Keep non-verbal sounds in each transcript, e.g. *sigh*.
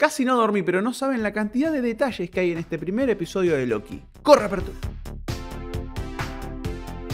Casi no dormí, pero no saben la cantidad de detalles que hay en este primer episodio de Loki. ¡Corre apertura!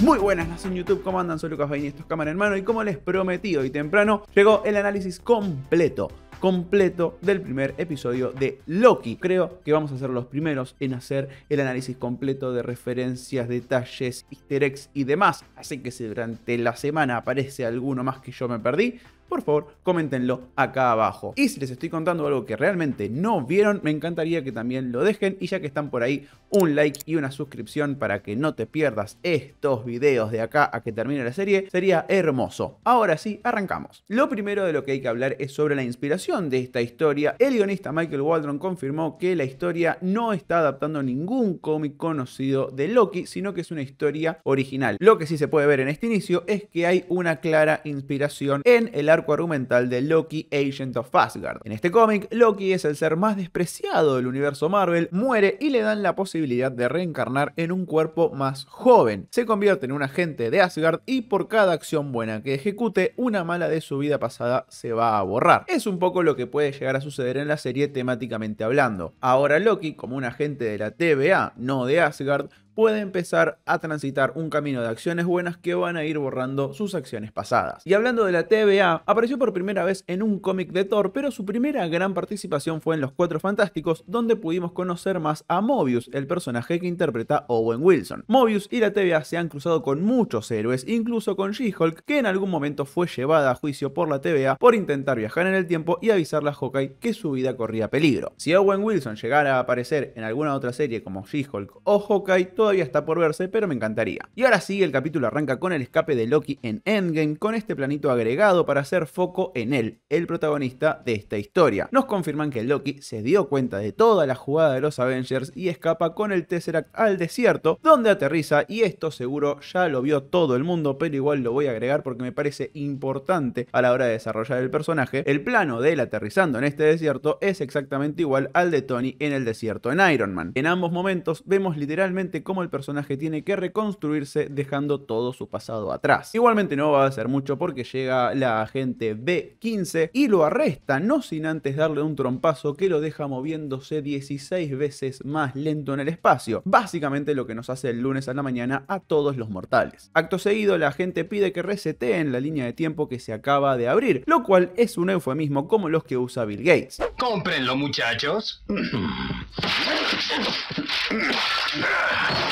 Muy buenas, nación YouTube, ¿cómo andan? Soy Lucas y esto es Cámara Mano. y como les prometí hoy temprano, llegó el análisis completo completo del primer episodio de Loki. Creo que vamos a ser los primeros en hacer el análisis completo de referencias, detalles, easter eggs y demás. Así que si durante la semana aparece alguno más que yo me perdí, por favor, coméntenlo acá abajo. Y si les estoy contando algo que realmente no vieron, me encantaría que también lo dejen. Y ya que están por ahí, un like y una suscripción para que no te pierdas estos videos de acá a que termine la serie, sería hermoso. Ahora sí, arrancamos. Lo primero de lo que hay que hablar es sobre la inspiración de esta historia. El guionista Michael Waldron confirmó que la historia no está adaptando ningún cómic conocido de Loki, sino que es una historia original. Lo que sí se puede ver en este inicio es que hay una clara inspiración en el arco argumental de Loki Agent of Asgard. En este cómic, Loki es el ser más despreciado del universo Marvel, muere y le dan la posibilidad de reencarnar en un cuerpo más joven. Se convierte en un agente de Asgard y por cada acción buena que ejecute, una mala de su vida pasada se va a borrar. Es un poco lo que puede llegar a suceder en la serie temáticamente hablando. Ahora Loki, como un agente de la TVA, no de Asgard, puede empezar a transitar un camino de acciones buenas que van a ir borrando sus acciones pasadas. Y hablando de la TVA, apareció por primera vez en un cómic de Thor, pero su primera gran participación fue en Los Cuatro Fantásticos, donde pudimos conocer más a Mobius, el personaje que interpreta Owen Wilson. Mobius y la TVA se han cruzado con muchos héroes, incluso con She-Hulk, que en algún momento fue llevada a juicio por la TVA por intentar viajar en el tiempo y avisar a Hawkeye que su vida corría peligro. Si Owen Wilson llegara a aparecer en alguna otra serie como She-Hulk o Hawkeye, todavía está por verse, pero me encantaría. Y ahora sí, el capítulo arranca con el escape de Loki en Endgame, con este planito agregado para hacer foco en él, el protagonista de esta historia. Nos confirman que Loki se dio cuenta de toda la jugada de los Avengers y escapa con el Tesseract al desierto, donde aterriza y esto seguro ya lo vio todo el mundo, pero igual lo voy a agregar porque me parece importante a la hora de desarrollar el personaje. El plano de él aterrizando en este desierto es exactamente igual al de Tony en el desierto en Iron Man. En ambos momentos vemos literalmente cómo el personaje tiene que reconstruirse dejando todo su pasado atrás. Igualmente no va a hacer mucho porque llega la agente B15 y lo arresta, no sin antes darle un trompazo que lo deja moviéndose 16 veces más lento en el espacio. Básicamente lo que nos hace el lunes a la mañana a todos los mortales. Acto seguido, la gente pide que reseteen la línea de tiempo que se acaba de abrir, lo cual es un eufemismo como los que usa Bill Gates. ¡Cómprenlo, muchachos! *clears throat*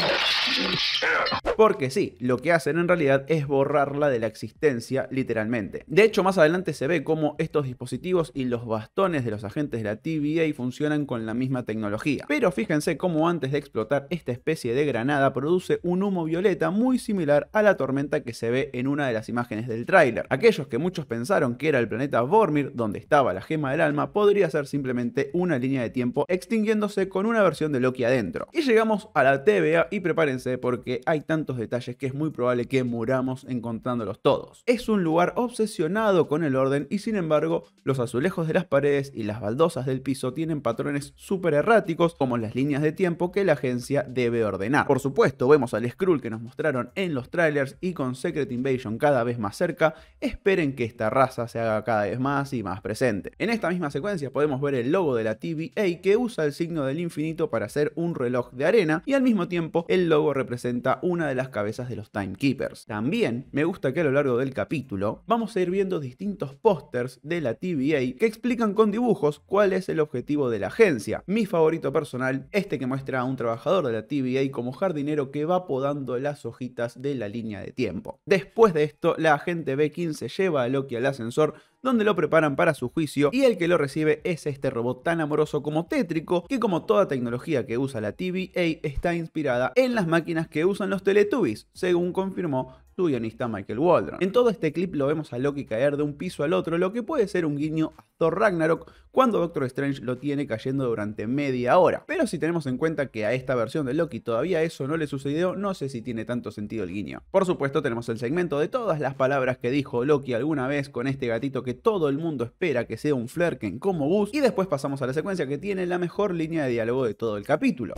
Porque sí, lo que hacen en realidad es borrarla de la existencia literalmente. De hecho, más adelante se ve cómo estos dispositivos y los bastones de los agentes de la TVA funcionan con la misma tecnología. Pero fíjense cómo antes de explotar esta especie de granada produce un humo violeta muy similar a la tormenta que se ve en una de las imágenes del tráiler. Aquellos que muchos pensaron que era el planeta Vormir, donde estaba la gema del alma, podría ser simplemente una línea de tiempo extinguiéndose con una versión de Loki adentro. Y llegamos a la TVA y prepárense porque hay tantos detalles que es muy probable que muramos encontrándolos todos. Es un lugar obsesionado con el orden y sin embargo los azulejos de las paredes y las baldosas del piso tienen patrones súper erráticos como las líneas de tiempo que la agencia debe ordenar. Por supuesto vemos al Skrull que nos mostraron en los trailers y con Secret Invasion cada vez más cerca, esperen que esta raza se haga cada vez más y más presente. En esta misma secuencia podemos ver el logo de la TVA que usa el signo del infinito para hacer un reloj de arena y al mismo tiempo el logo representa una de las cabezas de los Timekeepers. También me gusta que a lo largo del capítulo vamos a ir viendo distintos pósters de la TVA que explican con dibujos cuál es el objetivo de la agencia. Mi favorito personal, este que muestra a un trabajador de la TVA como jardinero que va podando las hojitas de la línea de tiempo. Después de esto, la agente B15 lleva a Loki al ascensor donde lo preparan para su juicio y el que lo recibe es este robot tan amoroso como tétrico que como toda tecnología que usa la TVA está inspirada en las máquinas que usan los Teletubbies, según confirmó su guionista Michael Waldron. En todo este clip lo vemos a Loki caer de un piso al otro, lo que puede ser un guiño a Thor Ragnarok cuando Doctor Strange lo tiene cayendo durante media hora. Pero si tenemos en cuenta que a esta versión de Loki todavía eso no le sucedió, no sé si tiene tanto sentido el guiño. Por supuesto tenemos el segmento de todas las palabras que dijo Loki alguna vez con este gatito que todo el mundo espera que sea un Flerken como Gus y después pasamos a la secuencia que tiene la mejor línea de diálogo de todo el capítulo.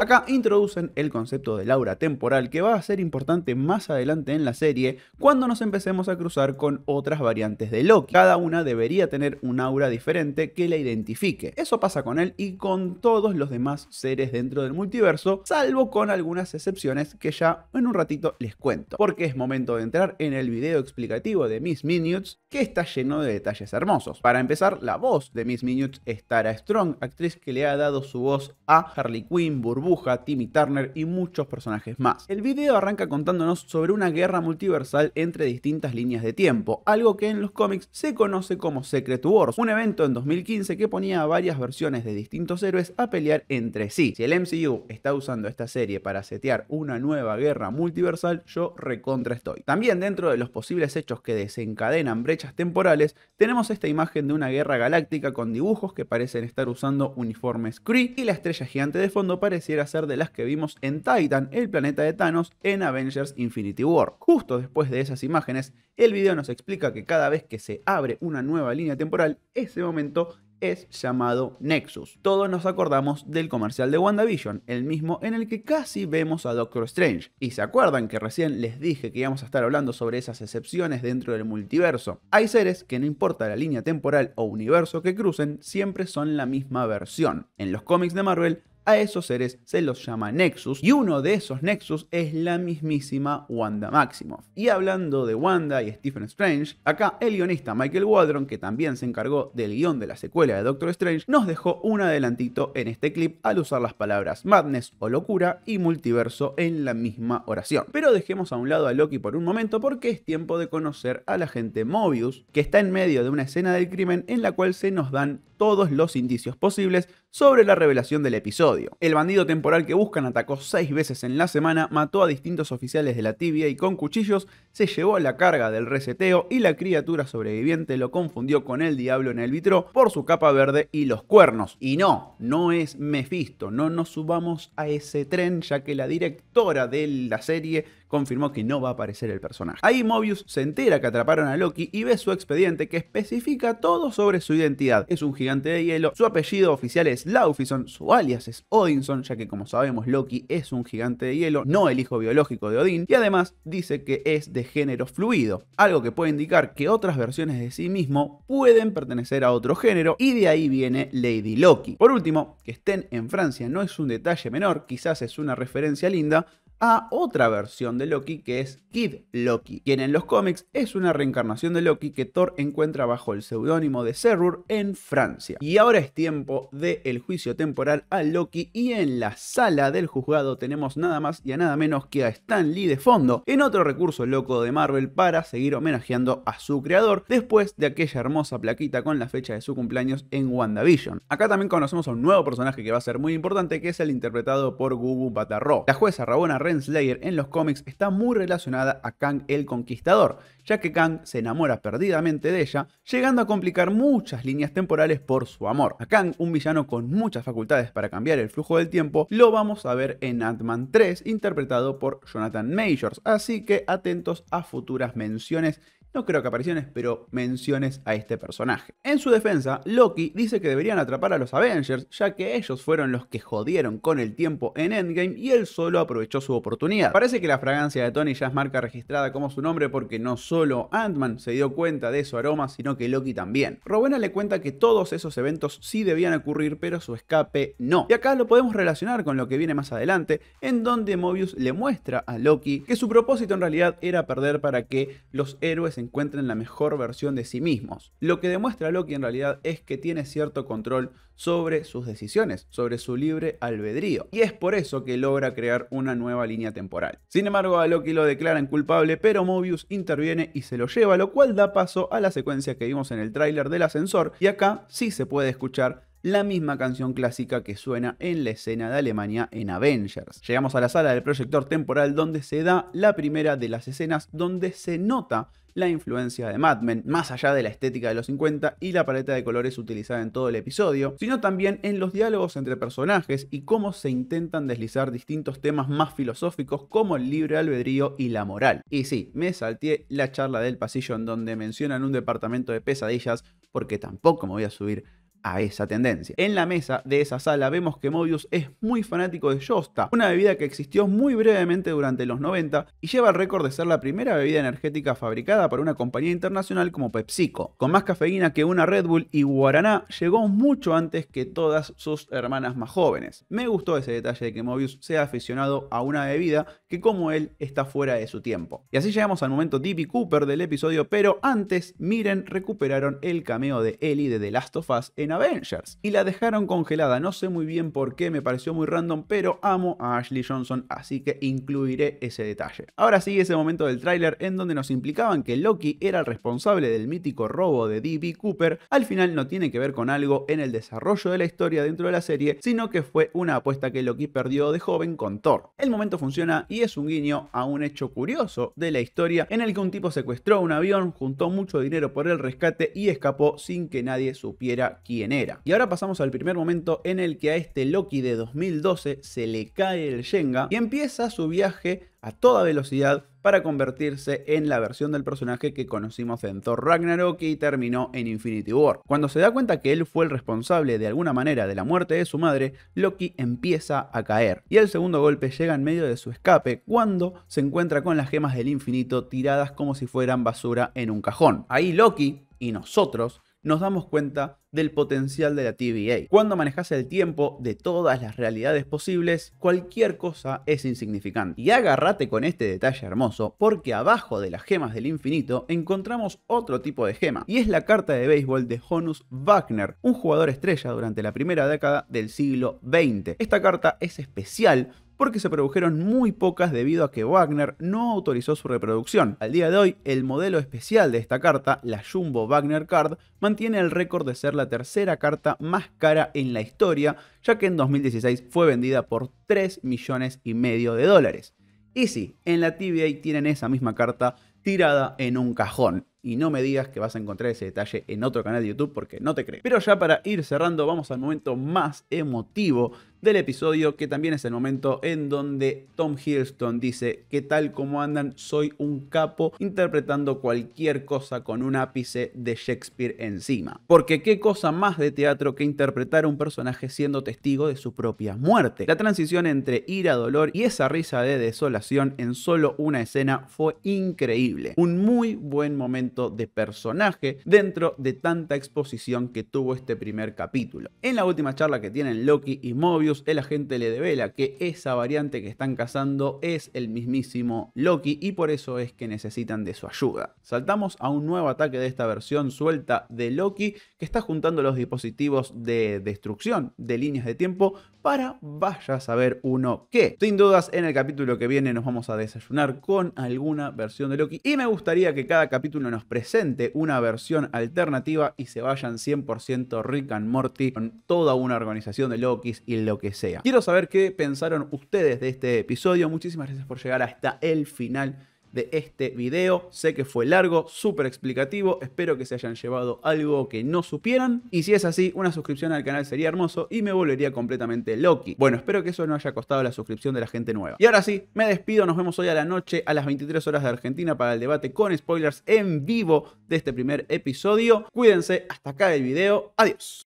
Acá introducen el concepto de Laura temporal que va a ser importante más adelante en la serie cuando nos empecemos a cruzar con otras variantes de Loki. Cada una debería tener un aura diferente que la identifique. Eso pasa con él y con todos los demás seres dentro del multiverso, salvo con algunas excepciones que ya en un ratito les cuento. Porque es momento de entrar en el video explicativo de Miss Minutes que está lleno de detalles hermosos. Para empezar, la voz de Miss Minutes es Tara Strong, actriz que le ha dado su voz a Harley Quinn, Burbuja, Timmy Turner y muchos personajes más. El video arranca contándonos sobre una guerra multiversal entre distintas líneas de tiempo, algo que en los cómics se conoce como Secret Wars, un evento en 2015 que ponía a varias versiones de distintos héroes a pelear entre sí. Si el MCU está usando esta serie para setear una nueva guerra multiversal, yo recontra estoy. También dentro de los posibles hechos que desencadenan brechas temporales, tenemos esta imagen de una guerra galáctica con dibujos que parecen estar usando uniformes Kree y la estrella gigante de fondo pareciera ser de las que vimos en Titan, el planeta de Thanos, en Avengers Infinity War. Justo después de esas imágenes, el video nos explica que cada vez que se abre una nueva línea temporal, ese momento es llamado Nexus. Todos nos acordamos del comercial de WandaVision, el mismo en el que casi vemos a Doctor Strange. Y se acuerdan que recién les dije que íbamos a estar hablando sobre esas excepciones dentro del multiverso. Hay seres que no importa la línea temporal o universo que crucen, siempre son la misma versión. En los cómics de Marvel, a esos seres se los llama Nexus y uno de esos Nexus es la mismísima Wanda Maximoff. Y hablando de Wanda y Stephen Strange, acá el guionista Michael Wadron, que también se encargó del guión de la secuela de Doctor Strange, nos dejó un adelantito en este clip al usar las palabras madness o locura y multiverso en la misma oración. Pero dejemos a un lado a Loki por un momento porque es tiempo de conocer a la gente Mobius, que está en medio de una escena del crimen en la cual se nos dan todos los indicios posibles sobre la revelación del episodio. El bandido temporal que buscan atacó seis veces en la semana, mató a distintos oficiales de la tibia y con cuchillos se llevó la carga del reseteo y la criatura sobreviviente lo confundió con el diablo en el vitro por su capa verde y los cuernos. Y no, no es Mephisto, no nos subamos a ese tren ya que la directora de la serie confirmó que no va a aparecer el personaje. Ahí Mobius se entera que atraparon a Loki y ve su expediente que especifica todo sobre su identidad. Es un gigante de hielo, su apellido oficial es Laufison, su alias es Odinson, ya que como sabemos Loki es un gigante de hielo, no el hijo biológico de Odín, y además dice que es de género fluido, algo que puede indicar que otras versiones de sí mismo pueden pertenecer a otro género, y de ahí viene Lady Loki. Por último, que estén en Francia no es un detalle menor, quizás es una referencia linda, a otra versión de Loki que es Kid Loki, quien en los cómics es una reencarnación de Loki que Thor encuentra bajo el seudónimo de Serrur en Francia. Y ahora es tiempo de el juicio temporal a Loki y en la sala del juzgado tenemos nada más y a nada menos que a Stan Lee de fondo, en otro recurso loco de Marvel para seguir homenajeando a su creador después de aquella hermosa plaquita con la fecha de su cumpleaños en WandaVision. Acá también conocemos a un nuevo personaje que va a ser muy importante que es el interpretado por Gugu Batarro. La jueza Rabona Renslayer en los cómics está muy relacionada a Kang el Conquistador, ya que Kang se enamora perdidamente de ella, llegando a complicar muchas líneas temporales por su amor. A Kang, un villano con muchas facultades para cambiar el flujo del tiempo, lo vamos a ver en Ant-Man 3, interpretado por Jonathan Majors, así que atentos a futuras menciones no creo que apariciones, pero menciones a este personaje. En su defensa, Loki dice que deberían atrapar a los Avengers, ya que ellos fueron los que jodieron con el tiempo en Endgame y él solo aprovechó su oportunidad. Parece que la fragancia de Tony ya es marca registrada como su nombre porque no solo Ant-Man se dio cuenta de su aroma, sino que Loki también. Rowena le cuenta que todos esos eventos sí debían ocurrir, pero su escape no. Y acá lo podemos relacionar con lo que viene más adelante, en donde Mobius le muestra a Loki que su propósito en realidad era perder para que los héroes en encuentren la mejor versión de sí mismos. Lo que demuestra Loki en realidad es que tiene cierto control sobre sus decisiones, sobre su libre albedrío, y es por eso que logra crear una nueva línea temporal. Sin embargo, a Loki lo declaran culpable, pero Mobius interviene y se lo lleva, lo cual da paso a la secuencia que vimos en el tráiler del ascensor, y acá sí se puede escuchar la misma canción clásica que suena en la escena de Alemania en Avengers. Llegamos a la sala del proyector temporal donde se da la primera de las escenas donde se nota la influencia de Mad Men, más allá de la estética de los 50 y la paleta de colores utilizada en todo el episodio, sino también en los diálogos entre personajes y cómo se intentan deslizar distintos temas más filosóficos como el libre albedrío y la moral. Y sí, me salté la charla del pasillo en donde mencionan un departamento de pesadillas porque tampoco me voy a subir a esa tendencia. En la mesa de esa sala vemos que Mobius es muy fanático de Yosta, una bebida que existió muy brevemente durante los 90 y lleva el récord de ser la primera bebida energética fabricada por una compañía internacional como PepsiCo. Con más cafeína que una Red Bull y Guaraná, llegó mucho antes que todas sus hermanas más jóvenes. Me gustó ese detalle de que Mobius sea aficionado a una bebida que como él está fuera de su tiempo. Y así llegamos al momento D.B. Cooper del episodio, pero antes, miren, recuperaron el cameo de Ellie de The Last of Us en Avengers y la dejaron congelada. No sé muy bien por qué, me pareció muy random, pero amo a Ashley Johnson, así que incluiré ese detalle. Ahora sí, ese momento del tráiler en donde nos implicaban que Loki era el responsable del mítico robo de D.B. Cooper, al final no tiene que ver con algo en el desarrollo de la historia dentro de la serie, sino que fue una apuesta que Loki perdió de joven con Thor. El momento funciona y es un guiño a un hecho curioso de la historia en el que un tipo secuestró un avión, juntó mucho dinero por el rescate y escapó sin que nadie supiera quién era. Y ahora pasamos al primer momento en el que a este Loki de 2012 se le cae el Shenga y empieza su viaje a toda velocidad para convertirse en la versión del personaje que conocimos en Thor Ragnarok y terminó en Infinity War. Cuando se da cuenta que él fue el responsable de alguna manera de la muerte de su madre, Loki empieza a caer y el segundo golpe llega en medio de su escape cuando se encuentra con las gemas del infinito tiradas como si fueran basura en un cajón. Ahí Loki y nosotros nos damos cuenta del potencial de la TVA. Cuando manejas el tiempo de todas las realidades posibles, cualquier cosa es insignificante. Y agárrate con este detalle hermoso, porque abajo de las gemas del infinito encontramos otro tipo de gema, y es la carta de béisbol de Honus Wagner, un jugador estrella durante la primera década del siglo XX. Esta carta es especial porque se produjeron muy pocas debido a que Wagner no autorizó su reproducción. Al día de hoy, el modelo especial de esta carta, la Jumbo Wagner Card, mantiene el récord de ser la tercera carta más cara en la historia, ya que en 2016 fue vendida por 3 millones y medio de dólares. Y sí, en la TVA tienen esa misma carta tirada en un cajón. Y no me digas que vas a encontrar ese detalle en otro canal de YouTube porque no te creo. Pero ya para ir cerrando, vamos al momento más emotivo del episodio, que también es el momento en donde Tom Hiddleston dice que tal como andan soy un capo interpretando cualquier cosa con un ápice de Shakespeare encima. Porque qué cosa más de teatro que interpretar un personaje siendo testigo de su propia muerte. La transición entre ira, dolor y esa risa de desolación en solo una escena fue increíble. Un muy buen momento de personaje dentro de tanta exposición que tuvo este primer capítulo. En la última charla que tienen Loki y Moby el agente le devela que esa variante que están cazando es el mismísimo Loki y por eso es que necesitan de su ayuda. Saltamos a un nuevo ataque de esta versión suelta de Loki que está juntando los dispositivos de destrucción de líneas de tiempo para vaya a saber uno qué. Sin dudas, en el capítulo que viene nos vamos a desayunar con alguna versión de Loki y me gustaría que cada capítulo nos presente una versión alternativa y se vayan 100% Rick and Morty con toda una organización de Lokis y lo que sea. Quiero saber qué pensaron ustedes de este episodio. Muchísimas gracias por llegar hasta el final de este video. Sé que fue largo, súper explicativo, espero que se hayan llevado algo que no supieran. Y si es así, una suscripción al canal sería hermoso y me volvería completamente Loki. Bueno, espero que eso no haya costado la suscripción de la gente nueva. Y ahora sí, me despido, nos vemos hoy a la noche a las 23 horas de Argentina para el debate con spoilers en vivo de este primer episodio. Cuídense, hasta acá el video, adiós.